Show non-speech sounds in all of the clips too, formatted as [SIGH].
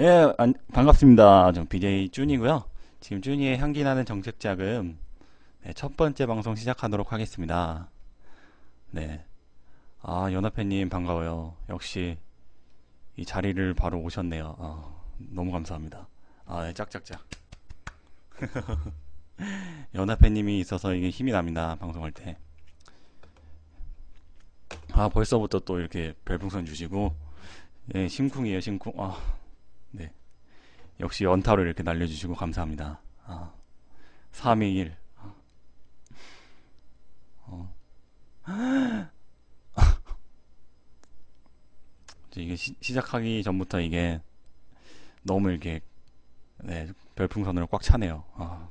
예, 안, 반갑습니다. 저 BJ 쭌이고요. 지금 쭌이의 향기 나는 정책 자금 네, 첫 번째 방송 시작하도록 하겠습니다. 네. 아, 연합회님 반가워요. 역시 이 자리를 바로 오셨네요. 아, 너무 감사합니다. 아, 네, 짝짝짝. [LAUGHS] 연합회님이 있어서 이게 힘이 납니다. 방송할 때. 아, 벌써부터 또 이렇게 별풍선 주시고 예, 심쿵이에요, 심쿵. 아. 네. 역시 연타로 이렇게 날려주시고 감사합니다. 아, 321. 아. 어. [LAUGHS] 이게 시, 작하기 전부터 이게 너무 이렇게 네, 별풍선으로 꽉 차네요. 아.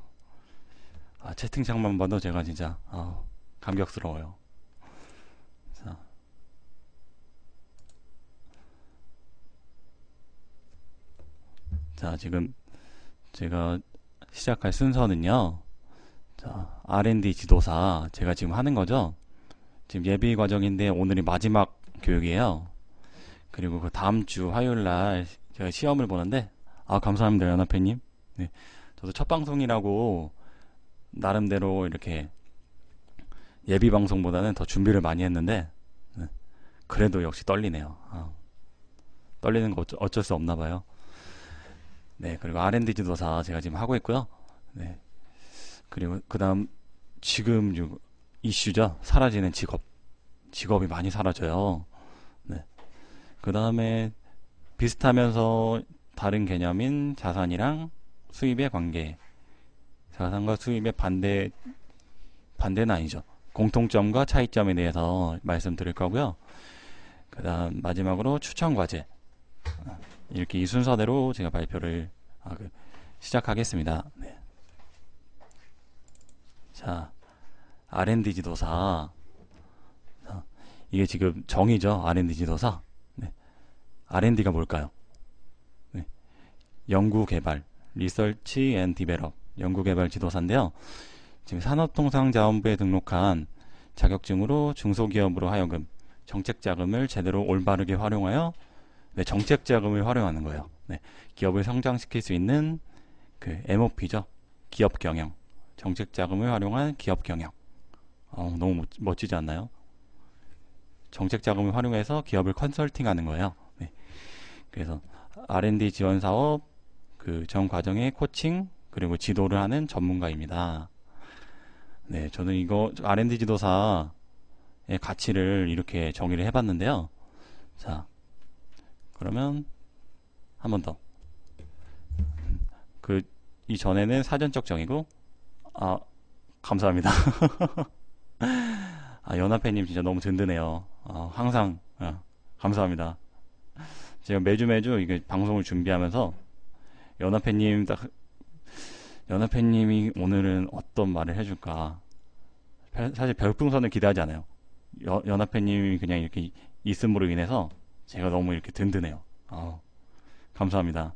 아, 채팅창만 봐도 제가 진짜 아, 감격스러워요. 자, 지금 제가 시작할 순서는요. 자, R&D 지도사 제가 지금 하는 거죠. 지금 예비 과정인데 오늘이 마지막 교육이에요. 그리고 그 다음 주 화요일 날 제가 시험을 보는데 아, 감사합니다. 연합회 님. 네. 저도 첫 방송이라고 나름대로 이렇게 예비 방송보다는 더 준비를 많이 했는데 네, 그래도 역시 떨리네요. 아, 떨리는 거 어쩔 수 없나 봐요. 네, 그리고 R&D 지도사 제가 지금 하고 있고요. 네. 그리고 그다음 지금 이슈죠. 사라지는 직업. 직업이 많이 사라져요. 네. 그다음에 비슷하면서 다른 개념인 자산이랑 수입의 관계. 자산과 수입의 반대 반대는 아니죠. 공통점과 차이점에 대해서 말씀드릴 거고요. 그다음 마지막으로 추천 과제. 이렇게 이 순서대로 제가 발표를 아, 그, 시작하겠습니다. 네. 자, R&D 지도사. 자, 이게 지금 정의죠. R&D 지도사. 네. R&D가 뭘까요? 네. 연구개발, 리서치 앤 디벨롭, 연구개발 지도사인데요. 지금 산업통상자원부에 등록한 자격증으로 중소기업으로 하여금 정책자금을 제대로 올바르게 활용하여 네, 정책 자금을 활용하는 거예요. 네, 기업을 성장시킬 수 있는 그 MOP죠. 기업 경영. 정책 자금을 활용한 기업 경영. 어, 너무 멋지, 지 않나요? 정책 자금을 활용해서 기업을 컨설팅하는 거예요. 네. 그래서 R&D 지원 사업 그 전 과정의 코칭 그리고 지도를 하는 전문가입니다. 네, 저는 이거 R&D 지도사의 가치를 이렇게 정의를 해봤는데요. 자, 그러면 한 번 더. 그 이전에는 사전적 정의고아 감사합니다. [LAUGHS] 아 연합회님 진짜 너무 든든해요. 아, 항상 아, 감사합니다. 제가 매주 매주 이게 방송을 준비하면서 연합회님 딱 연합회님이 오늘은 어떤 말을 해줄까 사실 별풍선을 기대하지 않아요. 연합회님이 그냥 이렇게 있음으로 인해서 제가 너무 이렇게 든든해요. 어, 감사합니다.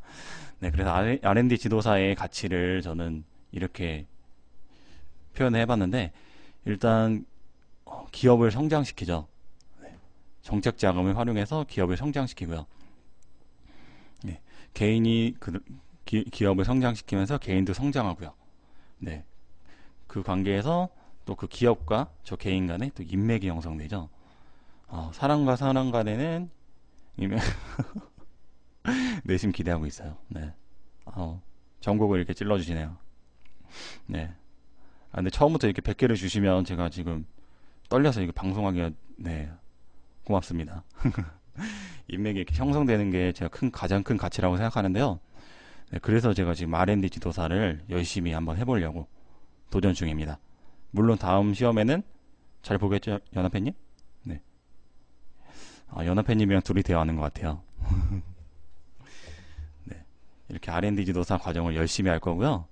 네, 그래서 R&D 지도사의 가치를 저는 이렇게 표현 해봤는데 일단 어, 기업을 성장시키죠. 네, 정책 자금을 활용해서 기업을 성장시키고요. 네, 개인이 그, 기, 기업을 성장시키면서 개인도 성장하고요. 네, 그 관계에서 또 그 기업과 저 개인 간의또 인맥이 형성되죠. 어, 사람과 사람 간에는 이면 [LAUGHS] 내심 기대하고 있어요. 네. 어, 전곡을 이렇게 찔러주시네요. 네. 아, 근데 처음부터 이렇게 100개를 주시면 제가 지금 떨려서 이거 방송하기가, 네. 고맙습니다. [LAUGHS] 인맥이 이렇게 형성되는 게 제가 큰, 가장 큰 가치라고 생각하는데요. 네, 그래서 제가 지금 R&D 지도사를 열심히 한번 해보려고 도전 중입니다. 물론 다음 시험에는 잘 보겠죠, 연합회님? 아, 연합회님이랑 둘이 대화하는 것 같아요. [LAUGHS] 네, 이렇게 R&D 지도사 과정을 열심히 할 거고요.